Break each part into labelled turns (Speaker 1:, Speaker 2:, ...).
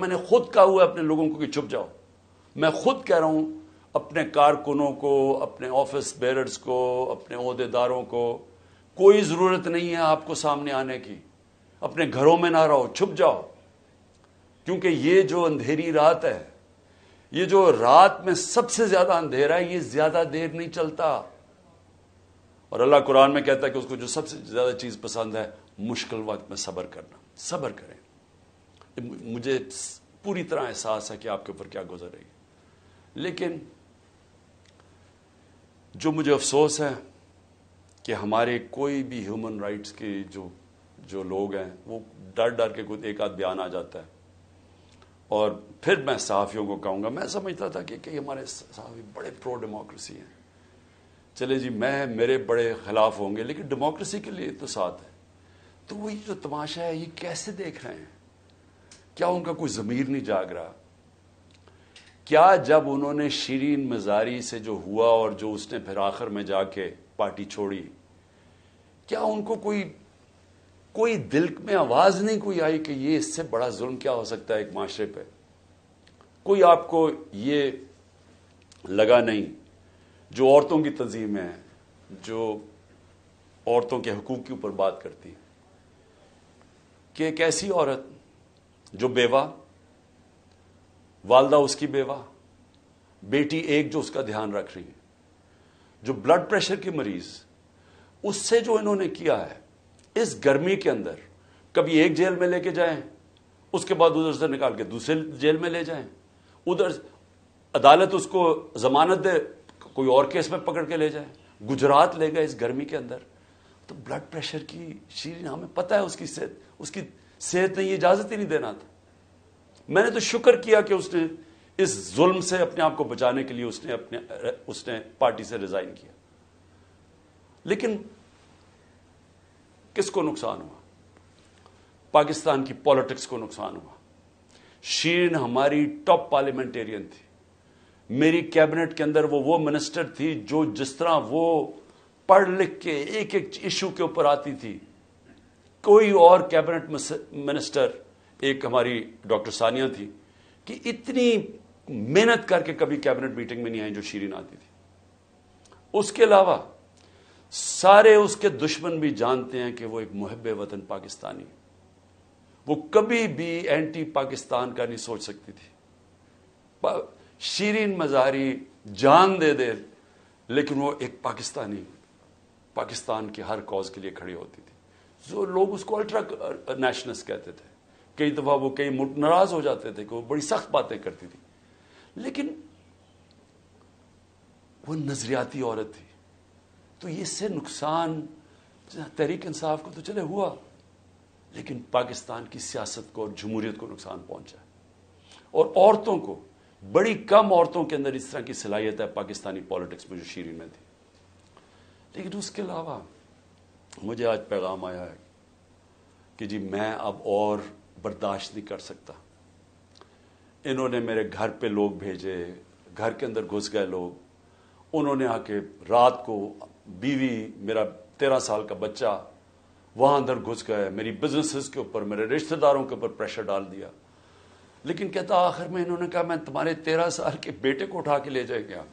Speaker 1: मैंने खुद कहा हुआ अपने लोगों को कि छुप जाओ मैं खुद कह रहा हूं अपने कारकुनों को अपने ऑफिस बेरर्स को अपने अहदेदारों को कोई ज़रूरत नहीं है आपको सामने आने की अपने घरों में ना रहो छुप जाओ क्योंकि ये जो अंधेरी रात है ये जो रात में सबसे ज़्यादा अंधेरा है ये ज़्यादा देर नहीं चलता और अल्लाह कुरान में कहता है कि उसको जो सबसे ज़्यादा चीज़ पसंद है मुश्किल वक्त में सबर करना सबर करें मुझे पूरी तरह एहसास है कि आपके ऊपर क्या गुजर है लेकिन जो मुझे अफसोस है कि हमारे कोई भी ह्यूमन राइट्स के जो जो लोग हैं वो डर डर के कुछ एक आध बयान आ जाता है और फिर मैं सहाफ़ियों को कहूंगा मैं समझता था कि कई हमारे सहाफ़ी बड़े प्रो डेमोक्रेसी हैं चले जी मैं मेरे बड़े ख़िलाफ़ होंगे लेकिन डेमोक्रेसी के लिए तो साथ है तो वही जो तमाशा है ये कैसे देख रहे हैं क्या उनका कोई ज़मीर नहीं जाग रहा क्या जब उन्होंने शरीन मजारी से जो हुआ और जो उसने फिर आखिर में जाके पार्टी छोड़ी क्या उनको कोई कोई दिल में आवाज़ नहीं कोई आई कि ये इससे बड़ा जुल्म क्या हो सकता है एक माशरे पे कोई आपको ये लगा नहीं जो औरतों की तंजीम है जो औरतों के हकूक़ के ऊपर बात करती है कि एक ऐसी औरत जो बेवा वालदा उसकी बेवा बेटी एक जो उसका ध्यान रख रही है जो ब्लड प्रेशर की मरीज उससे जो इन्होंने किया है इस गर्मी के अंदर कभी एक जेल में लेके जाए उसके बाद उधर से निकाल के दूसरे जेल में ले जाए उधर अदालत उसको जमानत दे कोई और केस में पकड़ के ले जाए गुजरात ले गए इस गर्मी के अंदर तो ब्लड प्रेशर की शीरी हमें पता है उसकी सेहत उसकी सेहत ने यह इजाजत ही नहीं देना था मैंने तो शुक्र किया कि उसने इस जुल्म से अपने आप को बचाने के लिए उसने अपने उसने पार्टी से रिजाइन किया लेकिन किसको नुकसान हुआ पाकिस्तान की पॉलिटिक्स को नुकसान हुआ शीन हमारी टॉप पार्लियामेंटेरियन थी मेरी कैबिनेट के अंदर वो वो मिनिस्टर थी जो जिस तरह वो पढ़ लिख के एक एक इशू के ऊपर आती थी कोई और कैबिनेट मिनिस्टर एक हमारी डॉक्टर सानिया थी कि इतनी मेहनत करके कभी कैबिनेट मीटिंग में नहीं आई जो शीरीन आती थी उसके अलावा सारे उसके दुश्मन भी जानते हैं कि वो एक मुहब वतन पाकिस्तानी है वो कभी भी एंटी पाकिस्तान का नहीं सोच सकती थी शीरीन मजारी जान दे दे लेकिन वो एक पाकिस्तानी पाकिस्तान के हर कॉज के लिए खड़ी होती थी जो लोग उसको अल्ट्रा नेशनलिस्ट uh, कहते थे कई दफ़ा वो कई नाराज हो जाते थे कि वो बड़ी सख्त बातें करती थी लेकिन वो नज़रियाती औरत थी तो ये इससे नुकसान तहरीक इंसाफ को तो चले हुआ लेकिन पाकिस्तान की सियासत को और जमहूरियत को नुकसान पहुंचा और औरतों को बड़ी कम औरतों के अंदर इस तरह की सलाहियत है पाकिस्तानी पॉलिटिक्स में जो शीरी में थी लेकिन उसके अलावा मुझे आज पैगाम आया है कि जी मैं अब और बर्दाश्त नहीं कर सकता इन्होंने मेरे घर पे लोग भेजे घर के अंदर घुस गए लोग उन्होंने आके रात को बीवी मेरा तेरह साल का बच्चा वहाँ अंदर घुस गए मेरी बिजनेसेस के ऊपर मेरे रिश्तेदारों के ऊपर प्रेशर डाल दिया लेकिन कहता आखिर में इन्होंने कहा मैं तुम्हारे तेरह साल के बेटे को उठा के ले जाएंगे गया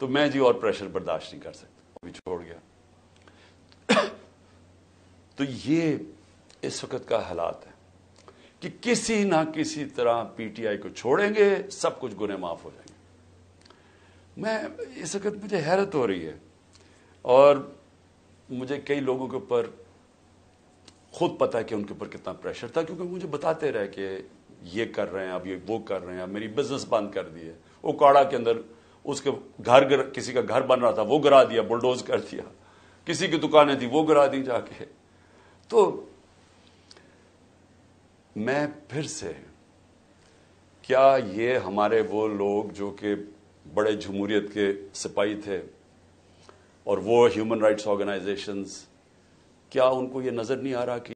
Speaker 1: तो मैं जी और प्रेशर बर्दाश्त नहीं कर सकता अभी छोड़ गया तो ये इस वक्त का हालात है कि किसी ना किसी तरह पीटीआई को छोड़ेंगे सब कुछ गुने माफ हो जाएंगे मैं इस वक्त मुझे हैरत हो रही है और मुझे कई लोगों के ऊपर खुद पता है कि उनके ऊपर कितना प्रेशर था क्योंकि मुझे बताते रहे कि ये कर रहे हैं अब ये वो कर रहे हैं अब मेरी बिजनेस बंद कर दी है वो काड़ा के अंदर उसके घर किसी का घर बन रहा था वो गिरा दिया बुलडोज कर दिया किसी की दुकानें थी वो गिरा दी जाके तो मैं फिर से क्या ये हमारे वो लोग जो कि बड़े जमहूरियत के सिपाही थे और वो ह्यूमन राइट्स ऑर्गेनाइजेशंस क्या उनको ये नज़र नहीं आ रहा कि